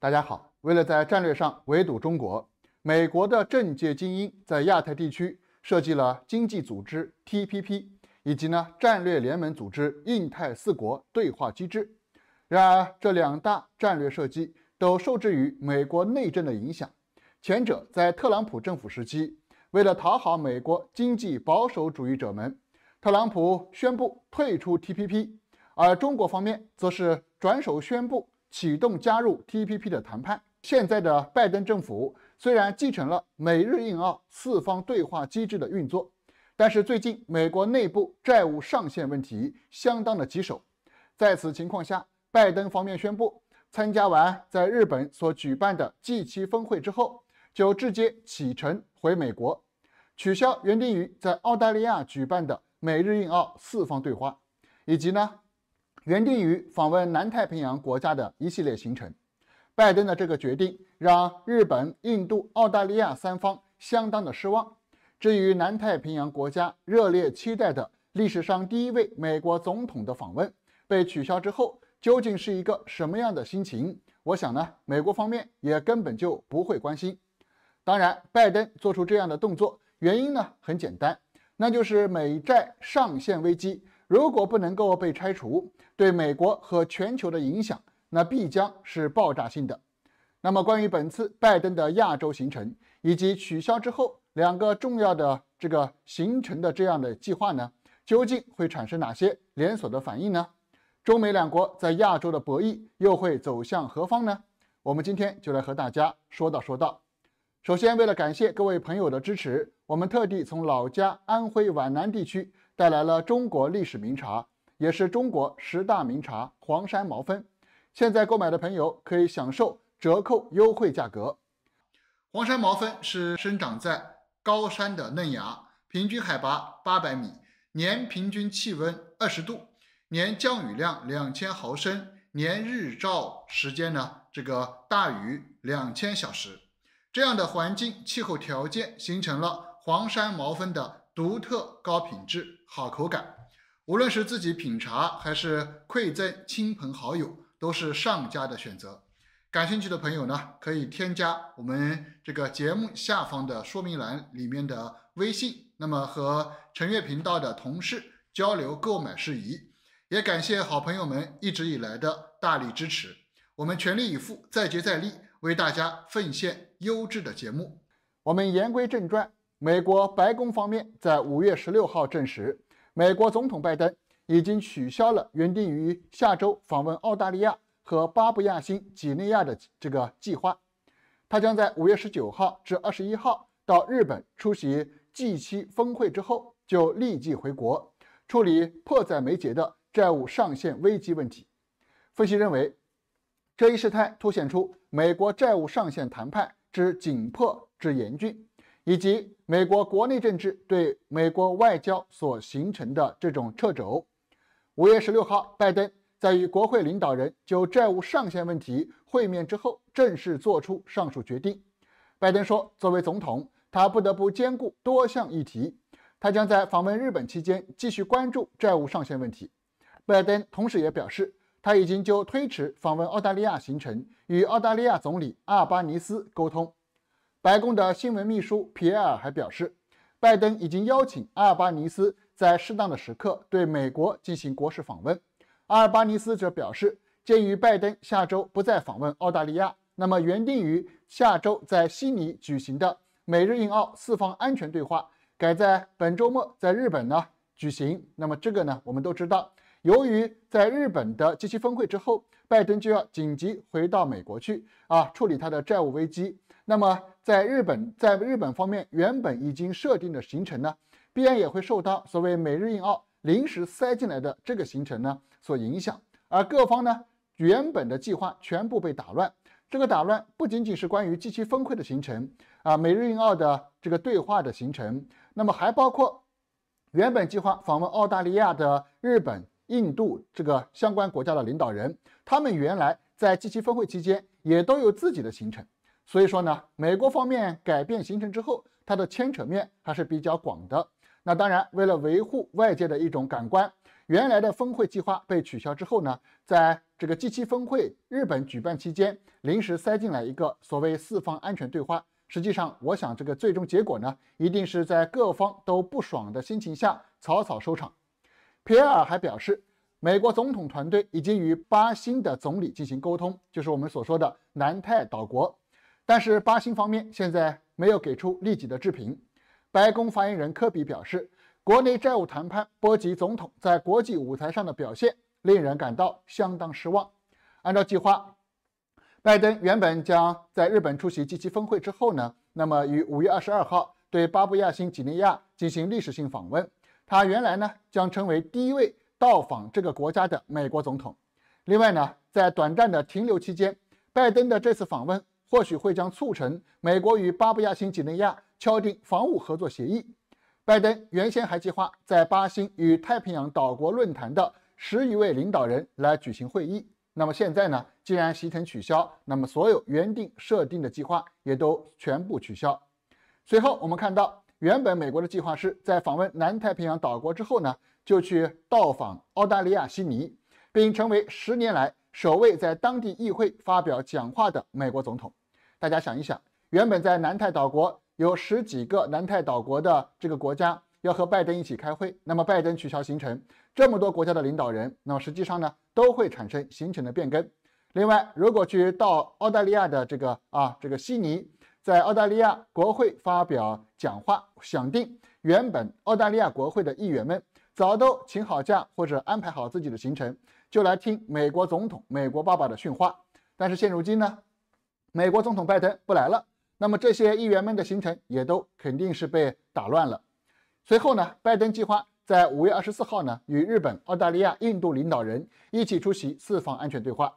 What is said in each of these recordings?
大家好，为了在战略上围堵中国，美国的政界精英在亚太地区设计了经济组织 TPP，以及呢战略联盟组织印太四国对话机制。然而，这两大战略设计都受制于美国内政的影响。前者在特朗普政府时期，为了讨好美国经济保守主义者们，特朗普宣布退出 TPP，而中国方面则是转手宣布。启动加入 TPP 的谈判。现在的拜登政府虽然继承了美日印澳四方对话机制的运作，但是最近美国内部债务上限问题相当的棘手。在此情况下，拜登方面宣布，参加完在日本所举办的 g 七峰会之后，就直接启程回美国，取消原定于在澳大利亚举办的美日印澳四方对话，以及呢。原定于访问南太平洋国家的一系列行程，拜登的这个决定让日本、印度、澳大利亚三方相当的失望。至于南太平洋国家热烈期待的历史上第一位美国总统的访问被取消之后，究竟是一个什么样的心情？我想呢，美国方面也根本就不会关心。当然，拜登做出这样的动作，原因呢很简单，那就是美债上限危机。如果不能够被拆除，对美国和全球的影响，那必将是爆炸性的。那么，关于本次拜登的亚洲行程以及取消之后两个重要的这个行程的这样的计划呢，究竟会产生哪些连锁的反应呢？中美两国在亚洲的博弈又会走向何方呢？我们今天就来和大家说道说道。首先，为了感谢各位朋友的支持，我们特地从老家安徽皖南地区。带来了中国历史名茶，也是中国十大名茶黄山毛峰。现在购买的朋友可以享受折扣优惠价格。黄山毛峰是生长在高山的嫩芽，平均海拔八百米，年平均气温二十度，年降雨量两千毫升，年日照时间呢这个大于两千小时，这样的环境气候条件形成了黄山毛峰的独特高品质。好口感，无论是自己品茶还是馈赠亲朋好友，都是上佳的选择。感兴趣的朋友呢，可以添加我们这个节目下方的说明栏里面的微信，那么和陈月频道的同事交流购买事宜。也感谢好朋友们一直以来的大力支持，我们全力以赴，再接再厉，为大家奉献优质的节目。我们言归正传。美国白宫方面在五月十六号证实，美国总统拜登已经取消了原定于下周访问澳大利亚和巴布亚新几内亚的这个计划。他将在五月十九号至二十一号到日本出席 G 七峰会之后，就立即回国处理迫在眉睫的债务上限危机问题。分析认为，这一事态凸显出美国债务上限谈判之紧迫之严峻。以及美国国内政治对美国外交所形成的这种掣肘。五月十六号，拜登在与国会领导人就债务上限问题会面之后，正式做出上述决定。拜登说：“作为总统，他不得不兼顾多项议题。他将在访问日本期间继续关注债务上限问题。”拜登同时也表示，他已经就推迟访问澳大利亚行程与澳大利亚总理阿尔巴尼斯沟通。白宫的新闻秘书皮埃尔还表示，拜登已经邀请阿尔巴尼斯在适当的时刻对美国进行国事访问。阿尔巴尼斯则表示，鉴于拜登下周不再访问澳大利亚，那么原定于下周在悉尼举行的美日印澳四方安全对话改在本周末在日本呢举行。那么这个呢，我们都知道。由于在日本的机器峰会之后，拜登就要紧急回到美国去啊处理他的债务危机。那么在日本，在日本方面原本已经设定的行程呢，必然也会受到所谓美日印澳临时塞进来的这个行程呢所影响，而各方呢原本的计划全部被打乱。这个打乱不仅仅是关于机器峰会的行程啊，美日印澳的这个对话的行程，那么还包括原本计划访问澳大利亚的日本。印度这个相关国家的领导人，他们原来在 g 七峰会期间也都有自己的行程，所以说呢，美国方面改变行程之后，它的牵扯面还是比较广的。那当然，为了维护外界的一种感官，原来的峰会计划被取消之后呢，在这个 g 七峰会日本举办期间，临时塞进来一个所谓四方安全对话，实际上我想这个最终结果呢，一定是在各方都不爽的心情下草草收场。皮埃尔还表示，美国总统团队已经与巴新的总理进行沟通，就是我们所说的南太岛国。但是，巴新方面现在没有给出立即的置评。白宫发言人科比表示，国内债务谈判波及总统在国际舞台上的表现，令人感到相当失望。按照计划，拜登原本将在日本出席 G7 峰会之后呢，那么于五月二十二号对巴布亚新几内亚进行历史性访问。他原来呢将成为第一位到访这个国家的美国总统。另外呢，在短暂的停留期间，拜登的这次访问或许会将促成美国与巴布亚新几内亚敲定防务合作协议。拜登原先还计划在巴新与太平洋岛国论坛的十余位领导人来举行会议。那么现在呢，既然行程取消，那么所有原定设定的计划也都全部取消。随后我们看到。原本美国的计划是，在访问南太平洋岛国之后呢，就去到访澳大利亚悉尼，并成为十年来首位在当地议会发表讲话的美国总统。大家想一想，原本在南太岛国有十几个南太岛国的这个国家要和拜登一起开会，那么拜登取消行程，这么多国家的领导人，那么实际上呢，都会产生行程的变更。另外，如果去到澳大利亚的这个啊这个悉尼。在澳大利亚国会发表讲话，想定原本澳大利亚国会的议员们早都请好假或者安排好自己的行程，就来听美国总统美国爸爸的训话。但是现如今呢，美国总统拜登不来了，那么这些议员们的行程也都肯定是被打乱了。随后呢，拜登计划在五月二十四号呢，与日本、澳大利亚、印度领导人一起出席四方安全对话。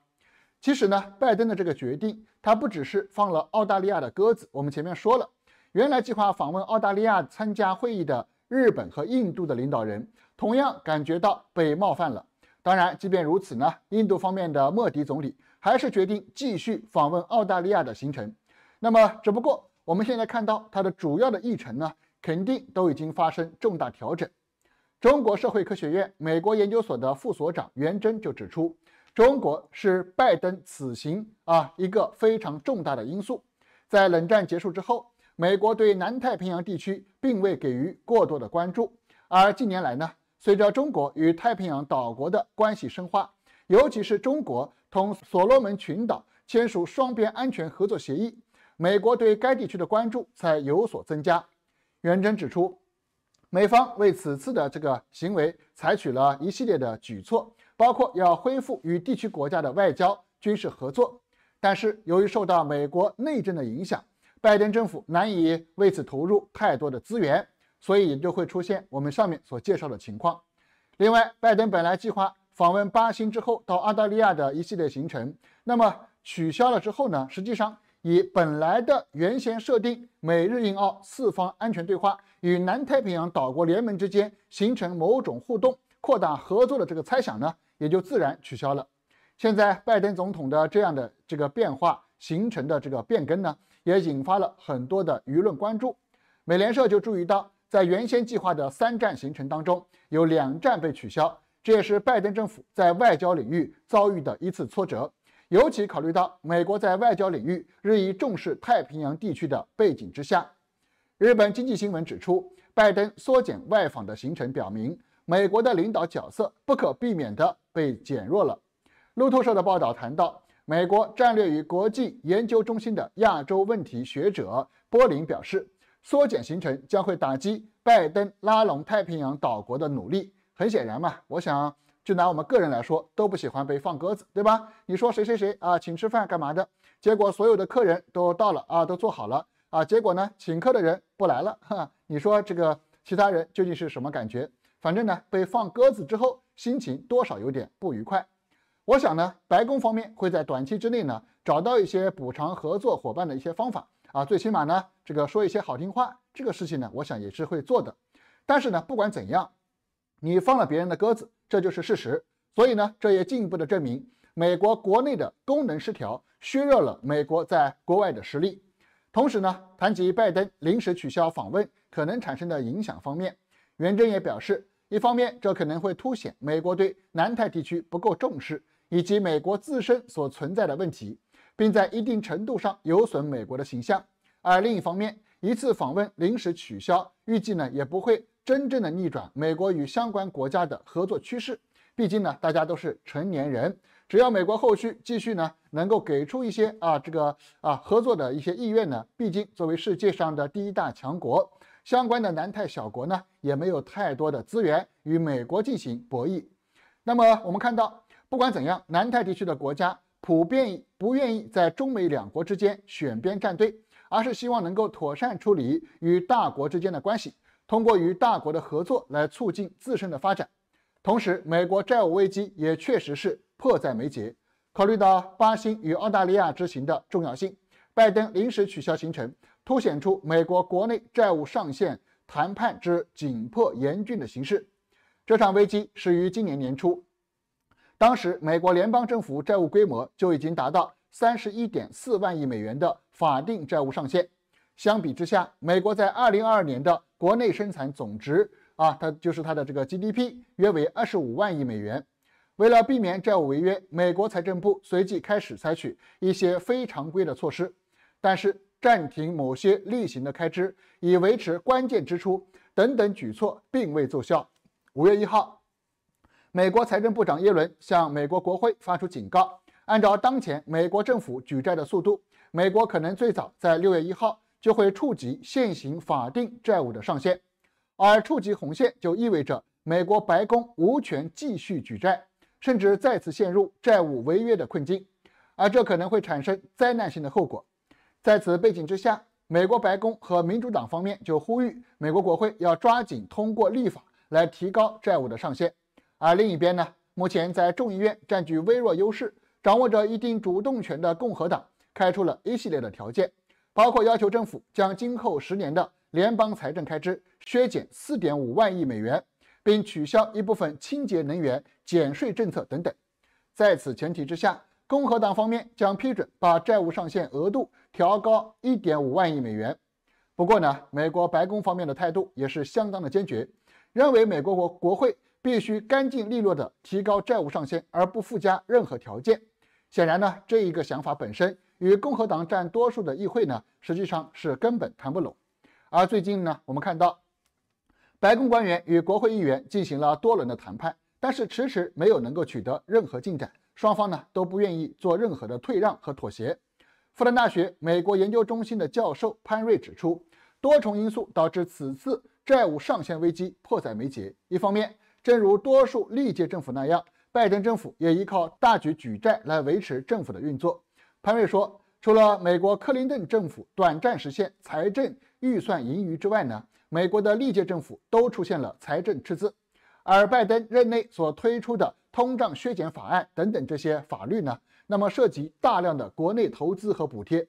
其实呢，拜登的这个决定，他不只是放了澳大利亚的鸽子。我们前面说了，原来计划访问澳大利亚参加会议的日本和印度的领导人，同样感觉到被冒犯了。当然，即便如此呢，印度方面的莫迪总理还是决定继续访问澳大利亚的行程。那么，只不过我们现在看到他的主要的议程呢，肯定都已经发生重大调整。中国社会科学院美国研究所的副所长袁征就指出。中国是拜登此行啊一个非常重大的因素。在冷战结束之后，美国对南太平洋地区并未给予过多的关注，而近年来呢，随着中国与太平洋岛国的关系深化，尤其是中国同所罗门群岛签署双边安全合作协议，美国对该地区的关注才有所增加。袁征指出，美方为此次的这个行为采取了一系列的举措。包括要恢复与地区国家的外交军事合作，但是由于受到美国内政的影响，拜登政府难以为此投入太多的资源，所以也就会出现我们上面所介绍的情况。另外，拜登本来计划访问巴新之后到澳大利亚的一系列行程，那么取消了之后呢，实际上以本来的原先设定，美日印澳四方安全对话与南太平洋岛国联盟之间形成某种互动、扩大合作的这个猜想呢？也就自然取消了。现在拜登总统的这样的这个变化形成的这个变更呢，也引发了很多的舆论关注。美联社就注意到，在原先计划的三站行程当中，有两站被取消，这也是拜登政府在外交领域遭遇的一次挫折。尤其考虑到美国在外交领域日益重视太平洋地区的背景之下，日本经济新闻指出，拜登缩减外访的行程表明，美国的领导角色不可避免地被减弱了。路透社的报道谈到，美国战略与国际研究中心的亚洲问题学者波林表示，缩减行程将会打击拜登拉拢太平洋岛国的努力。很显然嘛，我想就拿我们个人来说，都不喜欢被放鸽子，对吧？你说谁谁谁啊，请吃饭干嘛的？结果所有的客人都到了啊，都坐好了啊，结果呢，请客的人不来了。哈，你说这个其他人究竟是什么感觉？反正呢，被放鸽子之后。心情多少有点不愉快，我想呢，白宫方面会在短期之内呢找到一些补偿合作伙伴的一些方法啊，最起码呢这个说一些好听话，这个事情呢我想也是会做的。但是呢，不管怎样，你放了别人的鸽子，这就是事实。所以呢，这也进一步的证明美国国内的功能失调，削弱了美国在国外的实力。同时呢，谈及拜登临时取消访问可能产生的影响方面，袁征也表示。一方面，这可能会凸显美国对南太地区不够重视，以及美国自身所存在的问题，并在一定程度上有损美国的形象；而另一方面，一次访问临时取消，预计呢也不会真正的逆转美国与相关国家的合作趋势。毕竟呢，大家都是成年人，只要美国后续继续呢能够给出一些啊这个啊合作的一些意愿呢，毕竟作为世界上的第一大强国。相关的南太小国呢，也没有太多的资源与美国进行博弈。那么我们看到，不管怎样，南太地区的国家普遍不愿意在中美两国之间选边站队，而是希望能够妥善处理与大国之间的关系，通过与大国的合作来促进自身的发展。同时，美国债务危机也确实是迫在眉睫。考虑到巴西与澳大利亚之行的重要性，拜登临时取消行程。凸显出美国国内债务上限谈判之紧迫严峻的形势。这场危机始于今年年初，当时美国联邦政府债务规模就已经达到三十一点四万亿美元的法定债务上限。相比之下，美国在二零二二年的国内生产总值啊，它就是它的这个 GDP 约为二十五万亿美元。为了避免债务违约，美国财政部随即开始采取一些非常规的措施，但是。暂停某些例行的开支，以维持关键支出等等举措并未奏效。五月一号，美国财政部长耶伦向美国国会发出警告：，按照当前美国政府举债的速度，美国可能最早在六月一号就会触及现行法定债务的上限，而触及红线就意味着美国白宫无权继续举债，甚至再次陷入债务违约的困境，而这可能会产生灾难性的后果。在此背景之下，美国白宫和民主党方面就呼吁美国国会要抓紧通过立法来提高债务的上限。而另一边呢，目前在众议院占据微弱优势、掌握着一定主动权的共和党开出了一系列的条件，包括要求政府将今后十年的联邦财政开支削减四点五万亿美元，并取消一部分清洁能源减税政策等等。在此前提之下，共和党方面将批准把债务上限额度。调高一点五万亿美元。不过呢，美国白宫方面的态度也是相当的坚决，认为美国国国会必须干净利落地提高债务上限，而不附加任何条件。显然呢，这一个想法本身与共和党占多数的议会呢，实际上是根本谈不拢。而最近呢，我们看到白宫官员与国会议员进行了多轮的谈判，但是迟迟没有能够取得任何进展，双方呢都不愿意做任何的退让和妥协。复旦大学美国研究中心的教授潘瑞指出，多重因素导致此次债务上限危机迫在眉睫。一方面，正如多数历届政府那样，拜登政府也依靠大举举债来维持政府的运作。潘瑞说：“除了美国克林顿政府短暂实现财政预算盈余之外呢，美国的历届政府都出现了财政赤字。而拜登任内所推出的通胀削减法案等等这些法律呢？”那么涉及大量的国内投资和补贴，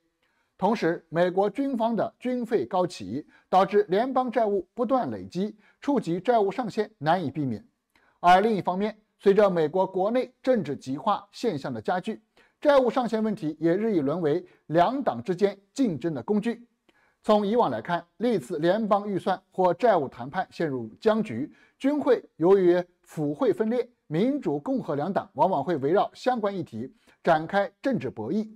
同时美国军方的军费高企，导致联邦债务不断累积，触及债务上限难以避免。而另一方面，随着美国国内政治极化现象的加剧，债务上限问题也日益沦为两党之间竞争的工具。从以往来看，历次联邦预算或债务谈判陷入僵局，均会由于腐会分裂。民主共和两党往往会围绕相关议题展开政治博弈。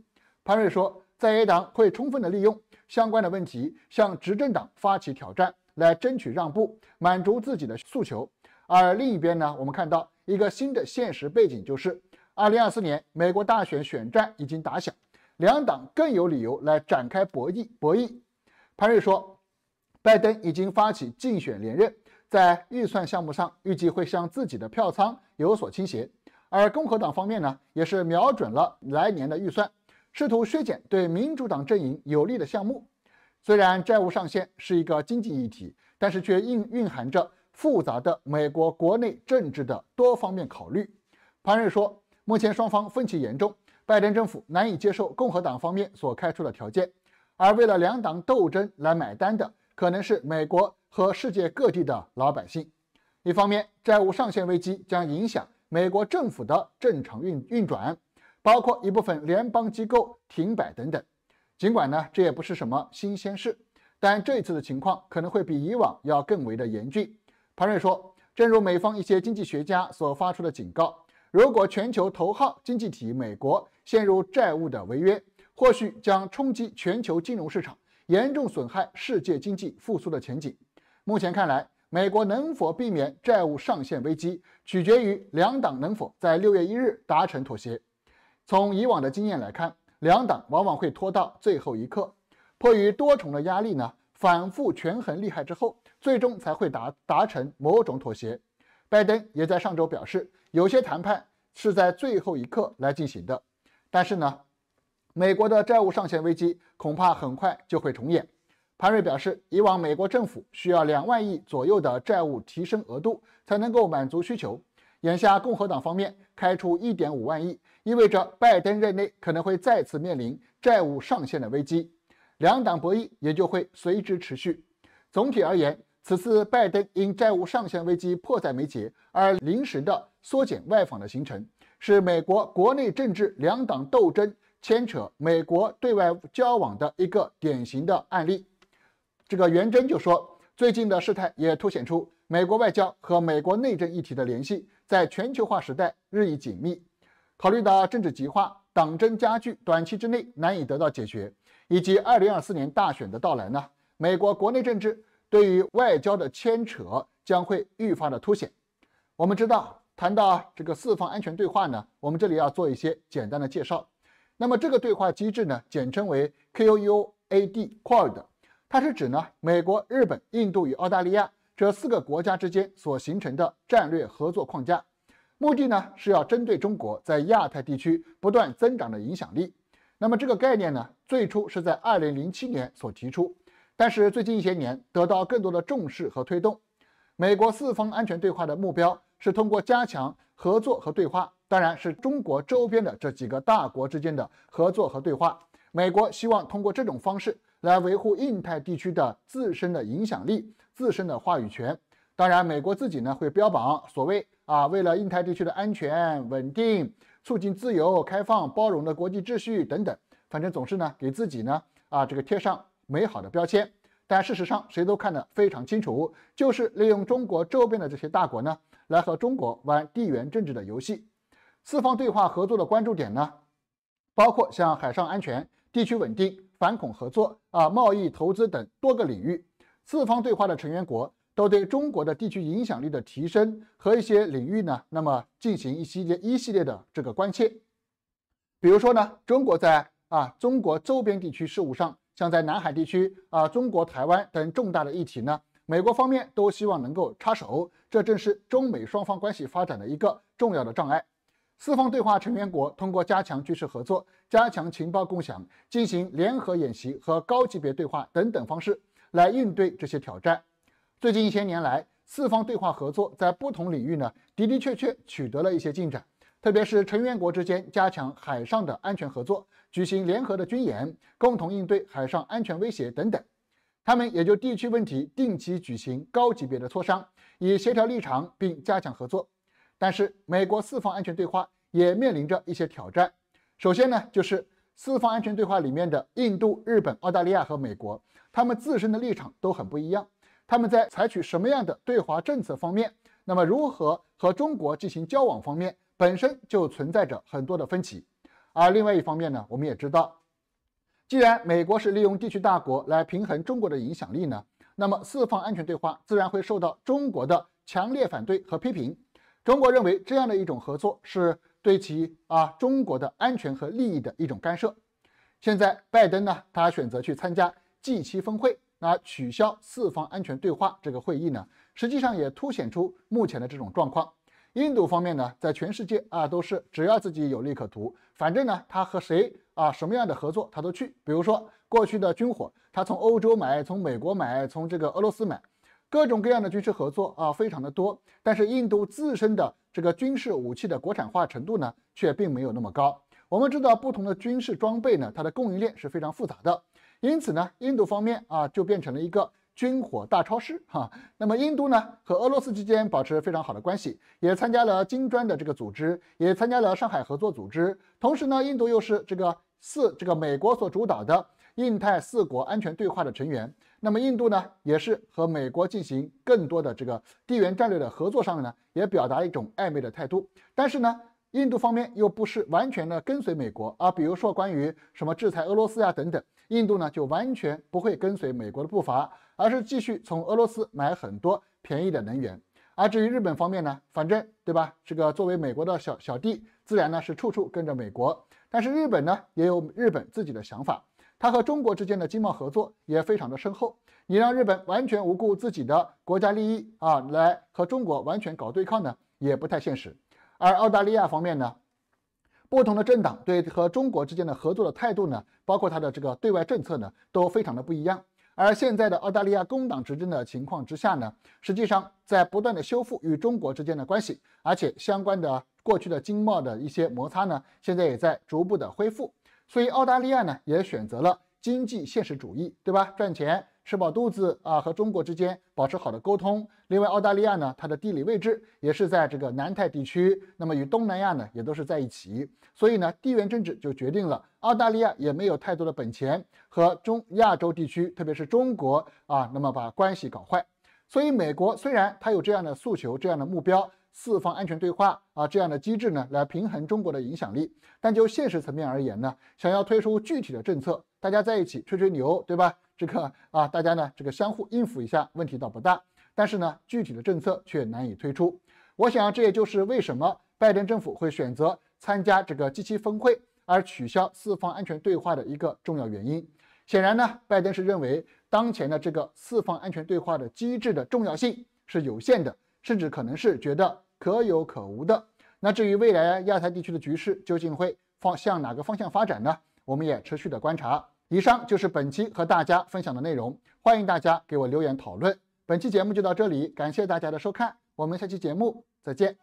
潘瑞说，在野党会充分的利用相关的问题向执政党发起挑战，来争取让步，满足自己的诉求。而另一边呢，我们看到一个新的现实背景，就是2024年美国大选选战已经打响，两党更有理由来展开博弈。博弈。潘瑞说，拜登已经发起竞选连任。在预算项目上，预计会向自己的票仓有所倾斜，而共和党方面呢，也是瞄准了来年的预算，试图削减对民主党阵营有利的项目。虽然债务上限是一个经济议题，但是却蕴蕴含着复杂的美国国内政治的多方面考虑。潘瑞说，目前双方分歧严重，拜登政府难以接受共和党方面所开出的条件，而为了两党斗争来买单的，可能是美国。和世界各地的老百姓。一方面，债务上限危机将影响美国政府的正常运运转，包括一部分联邦机构停摆等等。尽管呢，这也不是什么新鲜事，但这一次的情况可能会比以往要更为的严峻。潘瑞说：“正如美方一些经济学家所发出的警告，如果全球头号经济体美国陷入债务的违约，或许将冲击全球金融市场，严重损害世界经济复苏的前景。”目前看来，美国能否避免债务上限危机，取决于两党能否在六月一日达成妥协。从以往的经验来看，两党往往会拖到最后一刻，迫于多重的压力呢，反复权衡利害之后，最终才会达达成某种妥协。拜登也在上周表示，有些谈判是在最后一刻来进行的。但是呢，美国的债务上限危机恐怕很快就会重演。潘瑞表示，以往美国政府需要两万亿左右的债务提升额度才能够满足需求。眼下共和党方面开出一点五万亿，意味着拜登任内可能会再次面临债务上限的危机，两党博弈也就会随之持续。总体而言，此次拜登因债务上限危机迫在眉睫而临时的缩减外访的行程，是美国国内政治两党斗争牵扯美国对外交往的一个典型的案例。这个元征就说，最近的事态也凸显出美国外交和美国内政议题的联系，在全球化时代日益紧密。考虑到政治极化、党争加剧，短期之内难以得到解决，以及二零二四年大选的到来呢，美国国内政治对于外交的牵扯将会愈发的凸显。我们知道，谈到这个四方安全对话呢，我们这里要做一些简单的介绍。那么这个对话机制呢，简称为 QUAD。它是指呢，美国、日本、印度与澳大利亚这四个国家之间所形成的战略合作框架，目的呢是要针对中国在亚太地区不断增长的影响力。那么这个概念呢，最初是在二零零七年所提出，但是最近一些年得到更多的重视和推动。美国四方安全对话的目标是通过加强合作和对话，当然是中国周边的这几个大国之间的合作和对话。美国希望通过这种方式。来维护印太地区的自身的影响力、自身的话语权。当然，美国自己呢会标榜所谓啊，为了印太地区的安全稳定，促进自由、开放、包容的国际秩序等等，反正总是呢给自己呢啊这个贴上美好的标签。但事实上，谁都看得非常清楚，就是利用中国周边的这些大国呢，来和中国玩地缘政治的游戏。四方对话合作的关注点呢，包括像海上安全、地区稳定。反恐合作啊，贸易投资等多个领域，四方对话的成员国都对中国的地区影响力的提升和一些领域呢，那么进行一系列一系列的这个关切。比如说呢，中国在啊中国周边地区事务上，像在南海地区啊，中国台湾等重大的议题呢，美国方面都希望能够插手，这正是中美双方关系发展的一个重要的障碍。四方对话成员国通过加强军事合作、加强情报共享、进行联合演习和高级别对话等等方式来应对这些挑战。最近一些年来，四方对话合作在不同领域呢的的确确取得了一些进展，特别是成员国之间加强海上的安全合作、举行联合的军演、共同应对海上安全威胁等等。他们也就地区问题定期举行高级别的磋商，以协调立场并加强合作。但是，美国四方安全对话也面临着一些挑战。首先呢，就是四方安全对话里面的印度、日本、澳大利亚和美国，他们自身的立场都很不一样。他们在采取什么样的对华政策方面，那么如何和中国进行交往方面，本身就存在着很多的分歧。而另外一方面呢，我们也知道，既然美国是利用地区大国来平衡中国的影响力呢，那么四方安全对话自然会受到中国的强烈反对和批评。中国认为这样的一种合作是对其啊中国的安全和利益的一种干涉。现在拜登呢，他选择去参加 G7 峰会，那取消四方安全对话这个会议呢，实际上也凸显出目前的这种状况。印度方面呢，在全世界啊都是只要自己有利可图，反正呢他和谁啊什么样的合作他都去。比如说过去的军火，他从欧洲买，从美国买，从这个俄罗斯买。各种各样的军事合作啊，非常的多。但是印度自身的这个军事武器的国产化程度呢，却并没有那么高。我们知道，不同的军事装备呢，它的供应链是非常复杂的。因此呢，印度方面啊，就变成了一个军火大超市哈。那么印度呢，和俄罗斯之间保持非常好的关系，也参加了金砖的这个组织，也参加了上海合作组织。同时呢，印度又是这个四这个美国所主导的印太四国安全对话的成员。那么印度呢，也是和美国进行更多的这个地缘战略的合作上面呢，也表达一种暧昧的态度。但是呢，印度方面又不是完全的跟随美国啊，比如说关于什么制裁俄罗斯呀等等，印度呢就完全不会跟随美国的步伐，而是继续从俄罗斯买很多便宜的能源。而至于日本方面呢，反正对吧，这个作为美国的小小弟，自然呢是处处跟着美国。但是日本呢，也有日本自己的想法。它和中国之间的经贸合作也非常的深厚。你让日本完全无顾自己的国家利益啊，来和中国完全搞对抗呢，也不太现实。而澳大利亚方面呢，不同的政党对和中国之间的合作的态度呢，包括它的这个对外政策呢，都非常的不一样。而现在的澳大利亚工党执政的情况之下呢，实际上在不断的修复与中国之间的关系，而且相关的过去的经贸的一些摩擦呢，现在也在逐步的恢复。所以澳大利亚呢，也选择了经济现实主义，对吧？赚钱、吃饱肚子啊，和中国之间保持好的沟通。另外，澳大利亚呢，它的地理位置也是在这个南太地区，那么与东南亚呢也都是在一起。所以呢，地缘政治就决定了澳大利亚也没有太多的本钱和中亚洲地区，特别是中国啊，那么把关系搞坏。所以美国虽然它有这样的诉求、这样的目标。四方安全对话啊，这样的机制呢，来平衡中国的影响力。但就现实层面而言呢，想要推出具体的政策，大家在一起吹吹牛，对吧？这个啊，大家呢这个相互应付一下，问题倒不大。但是呢，具体的政策却难以推出。我想这也就是为什么拜登政府会选择参加这个 g 七峰会而取消四方安全对话的一个重要原因。显然呢，拜登是认为当前的这个四方安全对话的机制的重要性是有限的，甚至可能是觉得。可有可无的。那至于未来亚太地区的局势究竟会方向哪个方向发展呢？我们也持续的观察。以上就是本期和大家分享的内容，欢迎大家给我留言讨论。本期节目就到这里，感谢大家的收看，我们下期节目再见。